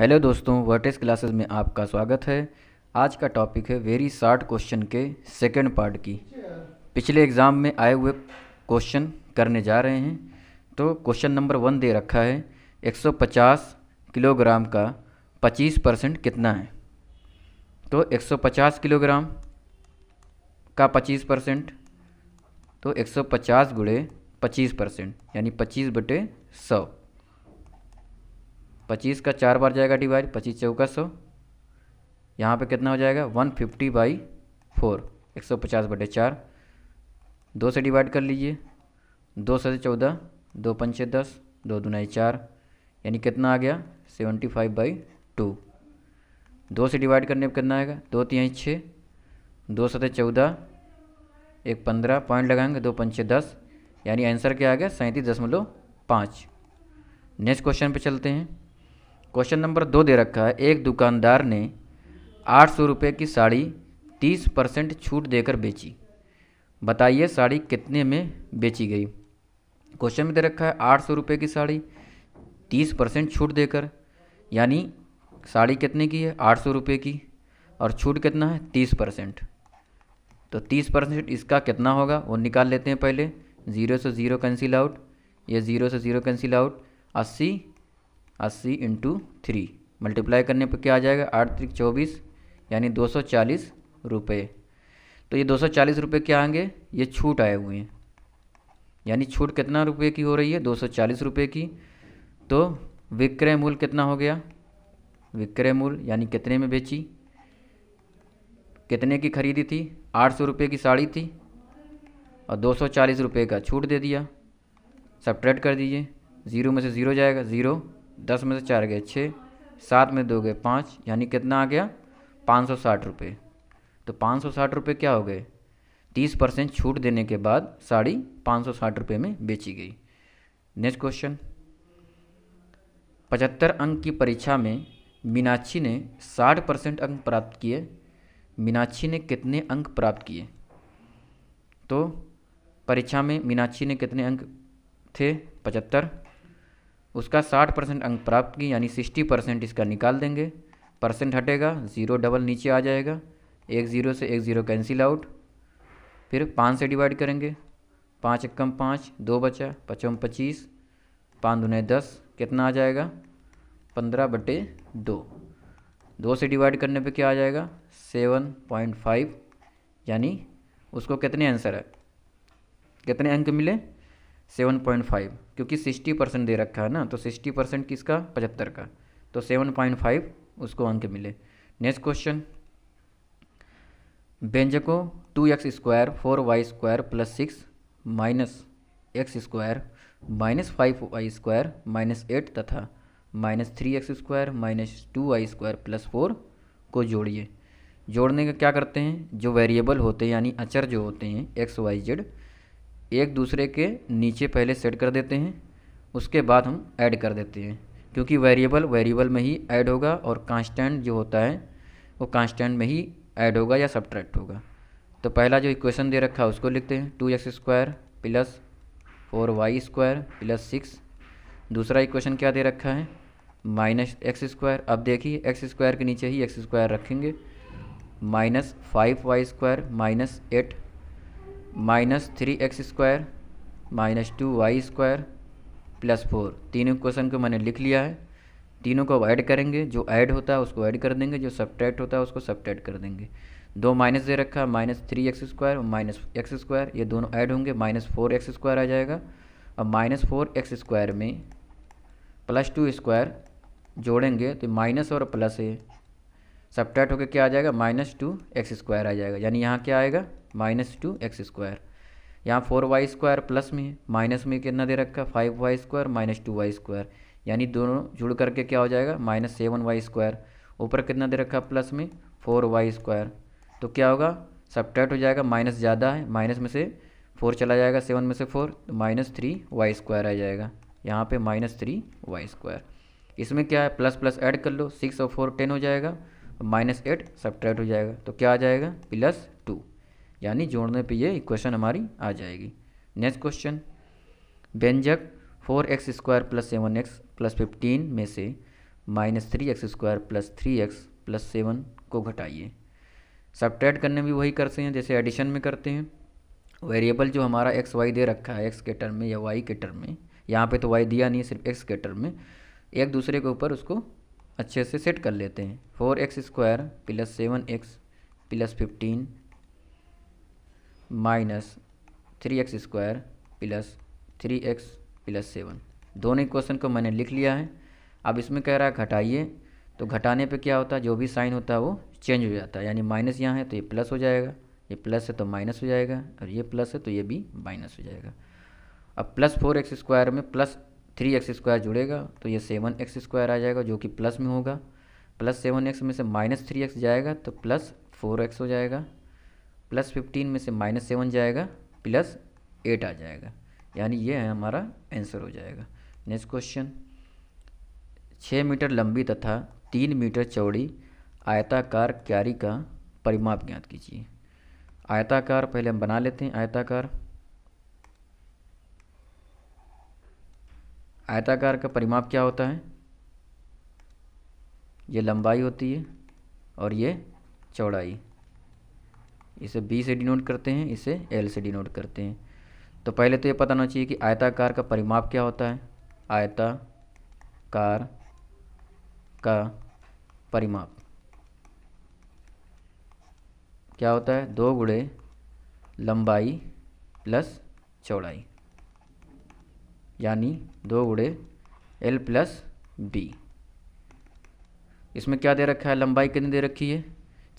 hello दोस्तों vertex classes में आपका स्वागत है आज का टॉपिक है वेरी शार्ट क्वेश्चन के सेकंड पार्ट की पिछले एग्ज़ाम में आए हुए क्वेश्चन करने जा रहे हैं तो क्वेश्चन नंबर वन दे रखा है 150 किलोग्राम का 25 परसेंट कितना है तो 150 किलोग्राम का 25 परसेंट तो 150 सौ पचास गुड़े पच्चीस परसेंट यानी पच्चीस बटे सौ पच्चीस का चार बार जाएगा डिवाइड पच्चीस चौका सौ यहाँ पर कितना हो जाएगा वन फिफ्टी बाई फोर एक सौ पचास बटे चार दो से डिवाइड कर लीजिए दो सौ चौदह दो पंचे दस दो दुनाई चार यानी कितना आ गया सेवेंटी फाइव बाई टू दो से डिवाइड करने पर कितना आएगा दो तिहाई छः दो से चौदह एक पंद्रह पॉइंट लगाएंगे दो पंचे दस यानी आंसर क्या आ गया सैंतीस दशमलव पाँच नेक्स्ट क्वेश्चन पे चलते हैं क्वेश्चन नंबर दो दे रखा है एक दुकानदार ने आठ सौ रुपये की साड़ी तीस परसेंट छूट देकर बेची बताइए साड़ी कितने में बेची गई क्वेश्चन में दे रखा है आठ सौ रुपये की साड़ी तीस परसेंट छूट देकर यानी साड़ी कितने की है आठ सौ रुपये की और छूट कितना है तीस परसेंट तो तीस परसेंट इसका कितना होगा वो निकाल लेते हैं पहले ज़ीरो से ज़ीरो कैंसिल आउट या ज़ीरो से ज़ीरो कैंसिल आउट अस्सी अस्सी इंटू थ्री मल्टीप्लाई करने पर क्या आ जाएगा आठ त्रिक चौबीस यानी दो सौ चालीस रुपये तो ये दो सौ चालीस रुपये क्या आएंगे ये छूट आए हुए हैं यानी छूट कितना रुपये की हो रही है दो सौ चालीस रुपये की तो विक्रय मूल्य कितना हो गया विक्रय मूल्य यानी कितने में बेची कितने की खरीदी थी आठ सौ रुपये की साड़ी थी और दो सौ चालीस रुपये का छूट दे दिया सब कर दीजिए ज़ीरो में से ज़ीरो जाएगा ज़ीरो दस में से चार गए छः सात में दो गए पाँच यानी कितना आ गया पाँच सौ साठ रुपये तो पाँच सौ साठ रुपये क्या हो गए तीस परसेंट छूट देने के बाद साड़ी पाँच सौ साठ रुपये में बेची गई नेक्स्ट क्वेश्चन पचहत्तर अंक की परीक्षा में मीनाक्षी ने साठ परसेंट अंक प्राप्त किए मीनाक्षी ने कितने अंक प्राप्त किए तो परीक्षा में मीनाक्षी ने कितने अंक थे पचहत्तर उसका साठ परसेंट अंक प्राप्त की यानी सिक्सटी परसेंट इसका निकाल देंगे परसेंट हटेगा ज़ीरो डबल नीचे आ जाएगा एक ज़ीरो से एक ज़ीरो कैंसिल आउट फिर पाँच से डिवाइड करेंगे पाँच एकम पाँच दो बचा पचम पच्चीस पाँच दुने दस कितना आ जाएगा पंद्रह बटे दो दो से डिवाइड करने पे क्या आ जाएगा सेवन पॉइंट फाइव यानी उसको कितने आंसर है कितने अंक मिले सेवन पॉइंट फाइव क्योंकि सिक्सटी परसेंट दे रखा है ना तो सिक्सटी परसेंट किसका पचहत्तर का तो सेवन पॉइंट फाइव उसको अंक मिले नेक्स्ट क्वेश्चन बेंजको two x square four y square plus six minus x square minus five y square minus eight तथा minus three x square minus two y square plus four को जोड़िए जोड़ने का क्या करते हैं जो वेरिएबल होते हैं यानी अचर जो होते हैं एक्स वाई जेड एक दूसरे के नीचे पहले सेट कर देते हैं उसके बाद हम ऐड कर देते हैं क्योंकि वेरिएबल वेरिएबल में ही ऐड होगा और कांस्टेंट जो होता है वो कांस्टेंट में ही ऐड होगा या सब्ट्रैक्ट होगा तो पहला जो इक्वेशन दे रखा है उसको लिखते हैं two x square plus four y square plus six दूसरा इक्वेशन क्या दे रखा है माइनस एक्स स्क्वायर अब देखिए एक्स स्क्वायर के नीचे ही एक्स स्क्वायर रखेंगे minus five y square minus eight minus three x square minus two y square plus four तीनों क्वेश्चन को मैंने लिख लिया है तीनों को ऐड करेंगे जो ऐड होता है उसको ऐड कर देंगे जो सब्ट्रैक्ट होता है उसको सब्ट्रैक्ट कर देंगे दो माइनस दे रखा है माइनस थ्री एक्स स्क्वायर और माइनस एक्स स्क्वायर ये दोनों ऐड होंगे माइनस फोर एक्स स्क्वायर आ जाएगा अब माइनस फोर एक्स स्क्वायर में प्लस टू स्क्वायर जोड़ेंगे तो माइनस और प्लस है सब्ट्रैक्ट होकर क्या आ जाएगा माइनस टू एक्स स्क्वायर आ जाएगा यानी यहाँ क्या आएगा माइनस टू एक्स स्क्वायर यहाँ फोर वाई स्क्वायर प्लस में है माइनस में कितना दे रखा है five y square minus two y square यानी दोनों जुड़ करके क्या हो जाएगा माइनस सेवन वाई स्क्वायर ऊपर कितना दे रखा है प्लस में फोर वाई स्क्वायर तो क्या होगा सब्ट्रैक्ट हो जाएगा माइनस ज़्यादा है माइनस में से फोर चला जाएगा सेवन में से फोर तो माइनस थ्री वाई स्क्वायर आ जाएगा यहाँ पे माइनस थ्री वाई स्क्वायर इसमें क्या है प्लस प्लस ऐड कर लो सिक्स और फोर टेन हो जाएगा तो माइनस एट सब्ट्रैक्ट हो जाएगा तो क्या आ जाएगा प्लस यानी जोड़ने पे ये इक्वेशन हमारी आ जाएगी नेक्स्ट क्वेश्चन व्यंजक four x square plus seven x plus fifteen में से minus three x square plus three x plus seven को घटाइए सब्ट्रैक्ट करने में भी वही करते हैं जैसे एडिशन में करते हैं वेरिएबल जो हमारा एक्स वाई दे रखा है एक्स के टर्म में या वाई के टर्म में यहाँ पे तो वाई दिया नहीं सिर्फ एक्स के टर्म में एक दूसरे के ऊपर उसको अच्छे से सेट कर लेते हैं four x square plus seven x plus fifteen minus three x square plus three x plus seven दोनों क्वेश्चन को मैंने लिख लिया है अब इसमें कह रहा है घटाइए तो घटाने पे क्या होता है जो भी साइन होता है वो चेंज हो जाता है यानी माइनस यहाँ है तो ये प्लस हो जाएगा ये प्लस है तो माइनस हो जाएगा और ये प्लस है तो ये भी माइनस हो जाएगा अब प्लस फोर एक्स स्क्वायर में प्लस थ्री एक्स स्क्वायर जुड़ेगा तो ये सेवन एक्स स्क्वायर आ जाएगा जो कि प्लस में होगा प्लस सेवन एक्स में से माइनस थ्री एक्स जाएगा तो प्लस फोर एक्स हो जाएगा प्लस फिफ्टीन में से माइनस सेवन जाएगा प्लस एट आ जाएगा यानी ये है हमारा आंसर हो जाएगा नेक्स्ट क्वेश्चन छः मीटर लंबी तथा तीन मीटर चौड़ी आयताकार क्यारी का परिमाप ज्ञात कीजिए आयताकार पहले हम बना लेते हैं आयताकार आयताकार का परिमाप क्या होता है ये लंबाई होती है और ये चौड़ाई इसे बी से डिनोट करते हैं इसे एल से डिनोट करते हैं तो पहले तो ये पता होना चाहिए कि आयताकार का परिमाप क्या होता है आयताकार का परिमाप क्या होता है दो गुड़े लंबाई प्लस चौड़ाई यानी दो गुड़े एल प्लस बी इसमें क्या दे रखा है लंबाई कितनी दे रखी है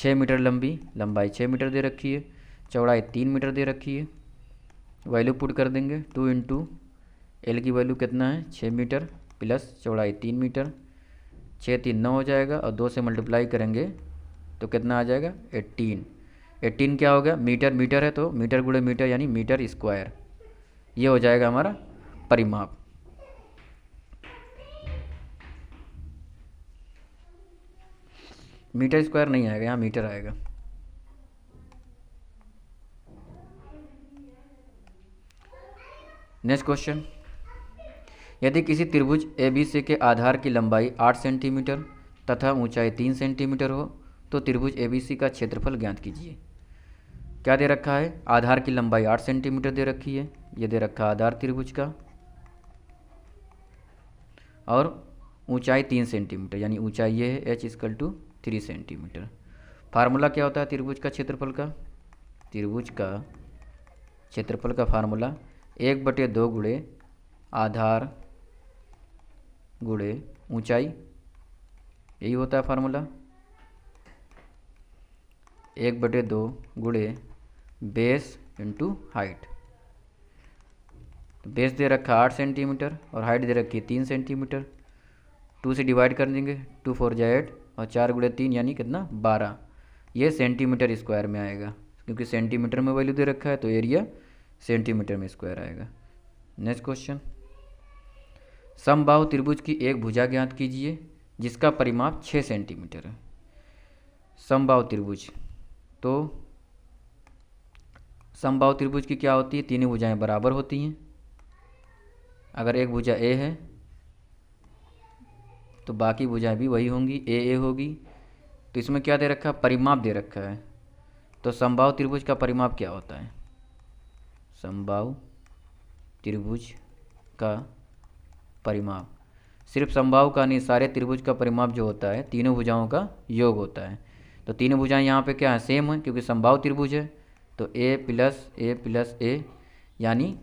छः मीटर लंबी लंबाई छः मीटर दे रखी है चौड़ाई तीन मीटर दे रखी है वैल्यू पुट कर देंगे टू इंटू एल की वैल्यू कितना है छः मीटर प्लस चौड़ाई तीन मीटर छः तीन नौ हो जाएगा और दो से मल्टीप्लाई करेंगे तो कितना आ जाएगा एट्टीन एट्टीन क्या होगा मीटर मीटर है तो मीटर गुड़े मीटर यानी मीटर स्क्वायर ये हो जाएगा हमारा परिमाप मीटर स्क्वायर नहीं आएगा यहाँ मीटर आएगा नेक्स्ट क्वेश्चन यदि किसी त्रिभुज ए बी सी के आधार की लंबाई आठ सेंटीमीटर तथा ऊंचाई तीन सेंटीमीटर हो तो त्रिभुज ए बी सी का क्षेत्रफल ज्ञात कीजिए क्या दे रखा है आधार की लंबाई आठ सेंटीमीटर दे रखी है ये दे रखा आधार त्रिभुज का और ऊंचाई तीन सेंटीमीटर यानी ऊंचाई ये है H is equal to three centimetre formula क्या होता है त्रिभुज का क्षेत्रफल का त्रिभुज का क्षेत्रफल का फार्मूला एक बटे दो गुड़े आधार गुड़े ऊंचाई यही होता है फार्मूला एक बटे दो गुड़े बेस इंटू हाइट तो बेस दे रखा आठ सेंटीमीटर और हाइट दे रखी है तीन सेंटीमीटर टू से डिवाइड कर देंगे टू फोर जाए एट और चार गुड़े तीन यानी कितना बारह ये सेंटीमीटर स्क्वायर में आएगा क्योंकि सेंटीमीटर में वैल्यू दे रखा है तो एरिया सेंटीमीटर में स्क्वायर आएगा नेक्स्ट क्वेश्चन समबाहु त्रिभुज की एक भुजा ज्ञात कीजिए जिसका परिमाप छः सेंटीमीटर है समबाहु त्रिभुज तो समबाहु त्रिभुज की क्या होती है तीनों भुजाएं बराबर होती हैं अगर एक भुजा ए है तो बाकी भुजाएँ भी वही होंगी ए ए होगी तो इसमें क्या दे रखा है परिमाप दे रखा है तो संभाव त्रिभुज का परिमाप क्या होता है संभाव त्रिभुज का परिमाप सिर्फ संभाव का नहीं सारे त्रिभुज का परिमाप जो होता है तीनों भुजाओं का योग होता है तो तीनों भुजाएं यहाँ पे क्या है सेम है क्योंकि संभाव त्रिभुज है तो ए प्लस ए प्लस ए यानी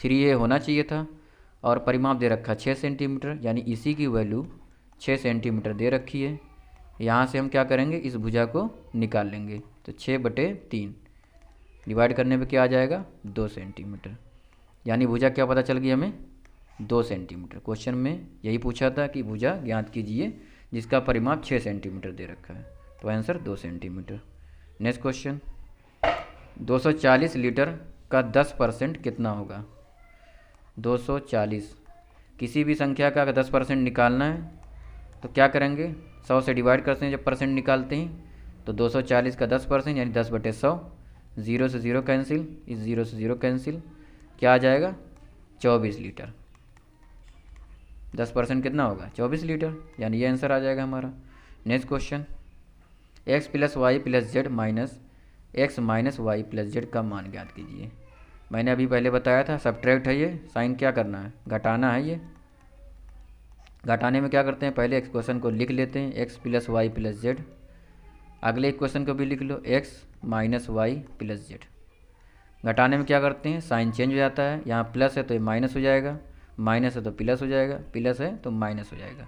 थ्री ए होना चाहिए था और परिमाप दे रखा छः सेंटीमीटर यानी इसी की वैल्यू छः सेंटीमीटर दे रखी है यहाँ से हम क्या करेंगे इस भुजा को निकाल लेंगे तो छः बटे तीन डिवाइड करने पे क्या आ जाएगा दो सेंटीमीटर यानी भुजा क्या पता चल गया हमें दो सेंटीमीटर क्वेश्चन में यही पूछा था कि भुजा ज्ञात कीजिए जिसका परिमाप छः सेंटीमीटर दे रखा है तो आंसर दो सेंटीमीटर नेक्स्ट क्वेश्चन 240 लीटर का 10 परसेंट कितना होगा 240 किसी भी संख्या का अगर दस परसेंट निकालना है तो क्या करेंगे सौ से डिवाइड करते हैं जब परसेंट निकालते हैं तो 240 का 10 परसेंट यानी दस बटे सौ ज़ीरो से ज़ीरो कैंसिल इस ज़ीरो से ज़ीरो कैंसिल क्या आ जाएगा चौबीस लीटर दस परसेंट कितना होगा चौबीस लीटर यानी ये आंसर आ जाएगा हमारा next question x plus y plus z minus x minus y plus z का मान ज्ञात कीजिए मैंने अभी पहले बताया था सब्ट्रैक्ट है ये साइन क्या करना है घटाना है ये घटाने में क्या करते हैं पहले क्वेश्चन को लिख लेते हैं x plus y plus z अगले क्वेश्चन को भी लिख लो x minus y plus z घटाने में क्या करते हैं साइन चेंज हो जाता है यहाँ प्लस है तो ये माइनस हो जाएगा माइनस है तो प्लस हो जाएगा प्लस है तो माइनस हो जाएगा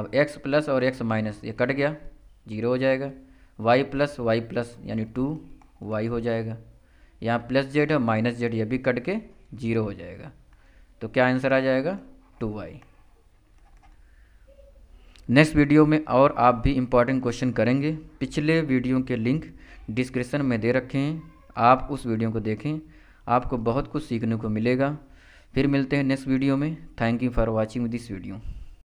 अब एक्स प्लस और एक्स माइनस ये कट गया जीरो हो जाएगा वाई प्लस वाई प्लस यानी टू वाई हो जाएगा यहाँ प्लस जेड और माइनस जेड ये भी कट के जीरो हो जाएगा तो क्या आंसर आ जाएगा टू वाई नेक्स्ट वीडियो में और आप भी इम्पॉर्टेंट क्वेश्चन करेंगे पिछले वीडियो के लिंक डिस्क्रिप्शन में दे रखे हैं आप उस वीडियो को देखें आपको बहुत कुछ सीखने को मिलेगा फिर मिलते हैं नेक्स्ट वीडियो में thank you for watching this video